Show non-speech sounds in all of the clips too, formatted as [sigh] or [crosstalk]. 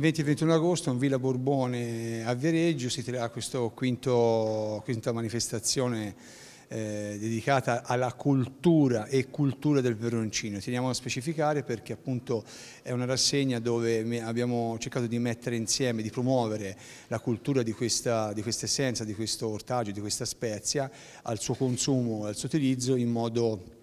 20-21 e agosto in Villa Borbone a Viareggio si terrà questa quinta manifestazione eh, dedicata alla cultura e cultura del Veroncino. Teniamo a specificare perché appunto è una rassegna dove abbiamo cercato di mettere insieme, di promuovere la cultura di questa, di questa essenza, di questo ortaggio, di questa spezia, al suo consumo, e al suo utilizzo in modo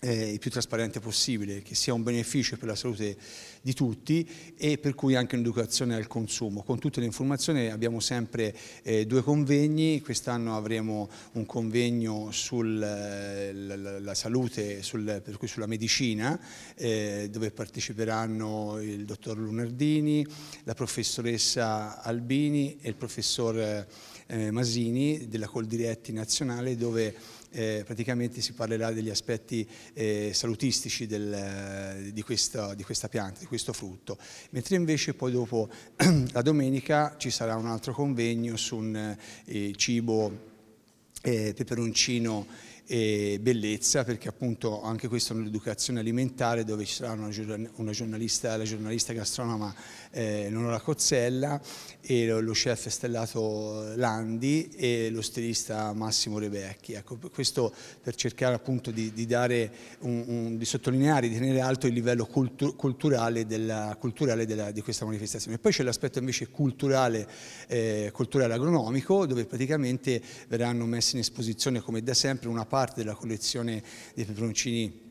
eh, il più trasparente possibile, che sia un beneficio per la salute di tutti e per cui anche un'educazione al consumo. Con tutte le informazioni abbiamo sempre eh, due convegni, quest'anno avremo un convegno sulla eh, salute, sul, per cui sulla medicina, eh, dove parteciperanno il dottor Lunardini, la professoressa Albini e il professor eh, Masini della Coldiretti Nazionale, dove eh, praticamente si parlerà degli aspetti eh, salutistici del, eh, di, questa, di, questa, pianta, di questo frutto, mentre invece poi dopo [clears throat] la domenica ci sarà un altro convegno su un eh, cibo eh, peperoncino e bellezza, perché appunto anche questa è un'educazione alimentare dove ci sarà una, una giornalista, la giornalista gastronoma eh, Nonora Cozzella e lo, lo, chef stellato eh, Landi e lo stilista Massimo Rebecchi. Ecco, questo per cercare appunto di, di, un, un, di sottolineare, di tenere alto il livello cultu culturale, della, culturale della, di questa manifestazione. poi c'è l'aspetto invece culturale, eh, culturale agronomico, dove praticamente verranno messe in esposizione come da sempre una parte parte della collezione dei peperoncini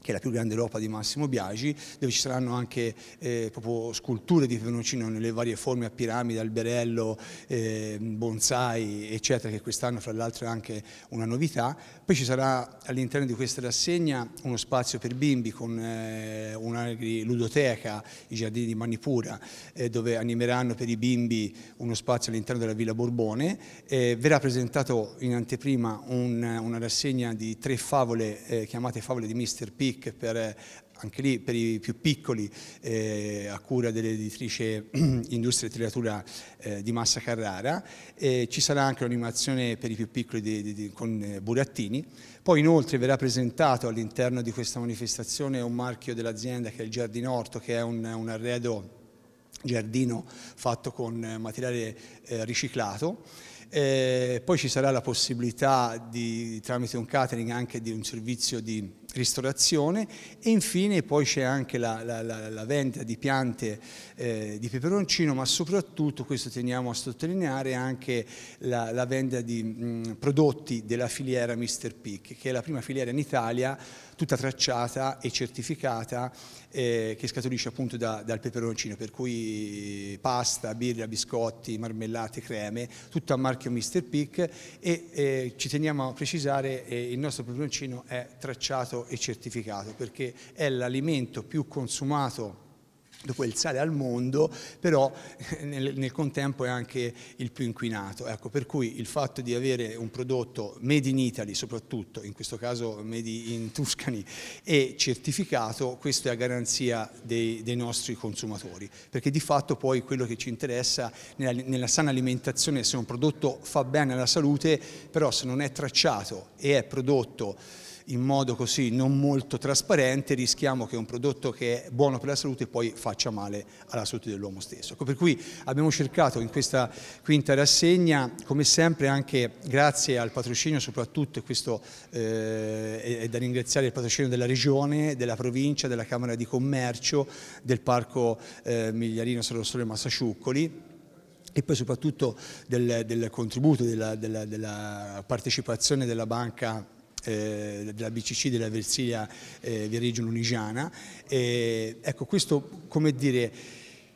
che è la più grande Europa di Massimo Biagi, dove ci saranno anche eh, sculture di Peperoncino nelle varie forme a piramide, alberello, eh, bonsai, eccetera, che quest'anno fra l'altro è anche una novità. Poi ci sarà all'interno di questa rassegna uno spazio per bimbi con eh, una ludoteca, i giardini di Manipura, eh, dove animeranno per i bimbi uno spazio all'interno della Villa Borbone. Eh, verrà presentato in anteprima un, una rassegna di tre favole eh, chiamate favole di Mr. P click per eh, anche lì per i più piccoli eh, a cura dell'editrice [clears throat] Industria e Triatura eh, di Massa Carrara, eh, ci sarà anche un'animazione per i più piccoli di, di, di, con eh, Burattini, poi inoltre verrà presentato all'interno di questa manifestazione un marchio dell'azienda che è il Giardino Orto, che è un, un arredo giardino fatto con eh, materiale riciclato. poi ci sarà la possibilità di, tramite un catering anche di un servizio di ristorazione e infine poi c'è anche la, la, la, la, vendita di piante eh, di peperoncino, ma soprattutto, questo teniamo a sottolineare, anche la, vendita di mh, prodotti della filiera Mr. Peak, che è la prima filiera in Italia tutta tracciata e certificata eh, che scaturisce appunto da, dal peperoncino, per cui pasta, birra, biscotti, marmellate, creme, tutto a marchio Mr. Peak e eh, ci teniamo a precisare eh, il nostro peperoncino è tracciato e certificato perché è l'alimento più consumato dopo il sale al mondo, però eh, nel, nel, contempo è anche il più inquinato. Ecco, per cui il fatto di avere un prodotto made in Italy, soprattutto in questo caso made in Tuscany, e certificato, questo è a garanzia dei, dei nostri consumatori, perché di fatto poi quello che ci interessa nella, nella sana alimentazione, se un prodotto fa bene alla salute, però se non è tracciato e è prodotto in modo così non molto trasparente rischiamo che un prodotto che è buono per la salute poi faccia male alla salute dell'uomo stesso. Ecco, per cui abbiamo cercato in questa quinta rassegna, come sempre anche grazie al patrocinio soprattutto, e questo eh, è da ringraziare il patrocinio della Regione, della Provincia, della Camera di Commercio, del Parco eh, Migliarino Sole Massasciuccoli, e poi soprattutto del, del contributo, della, della, della partecipazione della banca eh, della BCC della Versilia eh, Viareggio Lunigiana. E, ecco, questo come dire,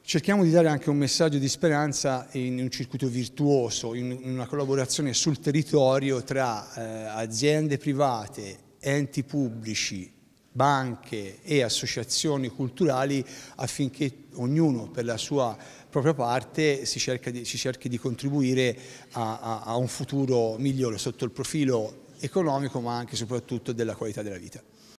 cerchiamo di dare anche un messaggio di speranza in un circuito virtuoso, in una collaborazione sul territorio tra eh, aziende private, enti pubblici, banche e associazioni culturali affinché ognuno per la sua propria parte si, cerca di, si cerchi di contribuire a, a, a un futuro migliore sotto il profilo economico ma anche e soprattutto della qualità della vita.